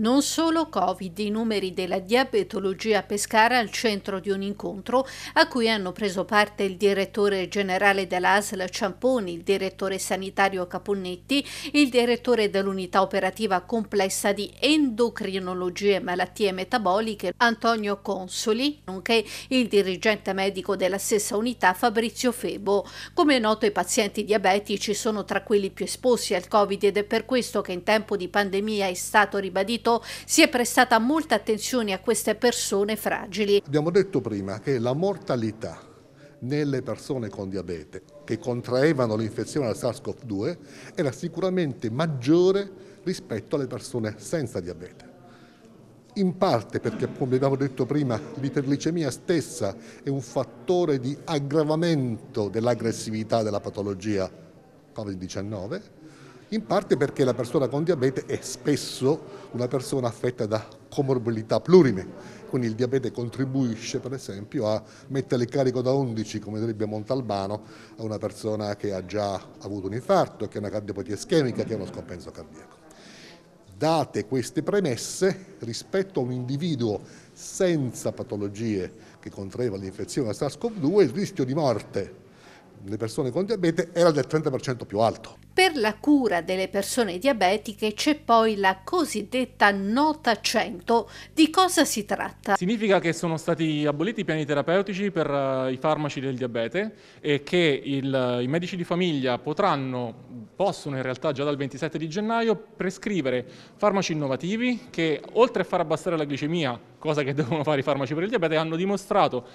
Non solo Covid, i numeri della diabetologia a Pescara al centro di un incontro a cui hanno preso parte il direttore generale dell'ASL Ciamponi, il direttore sanitario Caponnetti, il direttore dell'unità operativa complessa di endocrinologia e malattie metaboliche Antonio Consoli, nonché il dirigente medico della stessa unità Fabrizio Febo. Come è noto i pazienti diabetici sono tra quelli più esposti al Covid ed è per questo che in tempo di pandemia è stato ribadito appunto si è prestata molta attenzione a queste persone fragili. Abbiamo detto prima che la mortalità nelle persone con diabete che contraevano l'infezione da SARS-CoV-2 era sicuramente maggiore rispetto alle persone senza diabete. In parte perché, come abbiamo detto prima, l'iperglicemia stessa è un fattore di aggravamento dell'aggressività della patologia Covid-19, in parte perché la persona con diabete è spesso una persona affetta da comorbidità plurime. Quindi il diabete contribuisce per esempio a mettere il carico da 11, come direbbe Montalbano, a una persona che ha già avuto un infarto, che ha una cardiopatia ischemica, che ha uno scompenso cardiaco. Date queste premesse rispetto a un individuo senza patologie che contraeva l'infezione da SARS-CoV-2, il rischio di morte le persone con diabete era del 30% più alto. Per la cura delle persone diabetiche c'è poi la cosiddetta nota 100. Di cosa si tratta? Significa che sono stati aboliti i piani terapeutici per eh, i farmaci del diabete e che il, eh, i medici di famiglia potranno, possono in realtà già dal 27 di gennaio, prescrivere farmaci innovativi che oltre a far abbassare la glicemia, cosa che devono fare i farmaci per il diabete, hanno dimostrato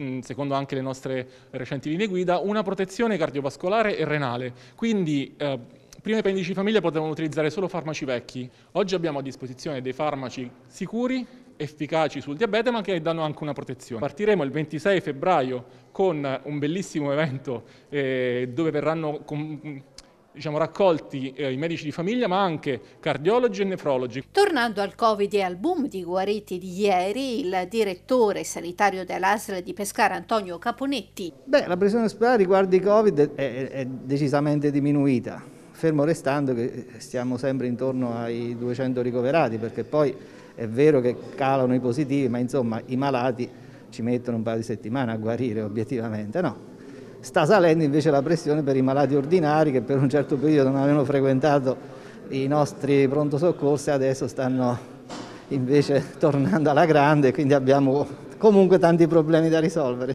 Mm, secondo anche le nostre recenti linee guida, una protezione cardiovascolare e renale. Quindi eh, prima i pendici di famiglia potevano utilizzare solo farmaci vecchi. Oggi abbiamo a disposizione dei farmaci sicuri, efficaci sul diabete, ma che danno anche una protezione. Partiremo il 26 febbraio con un bellissimo evento eh, dove verranno diciamo, raccolti eh, i medici di famiglia ma anche cardiologi e nefrologi. Tornando al Covid e al boom di guariti di ieri, il direttore sanitario dell'ASL di Pescara Antonio Caponetti. Beh, la pressione ospedale riguardo i Covid è, è decisamente diminuita, fermo restando che stiamo sempre intorno ai 200 ricoverati perché poi è vero che calano i positivi ma insomma i malati ci mettono un paio di settimane a guarire obiettivamente, no? sta salendo invece la pressione per i malati ordinari che per un certo periodo non avevano frequentato i nostri pronto soccorsi e adesso stanno invece tornando alla grande, quindi abbiamo comunque tanti problemi da risolvere.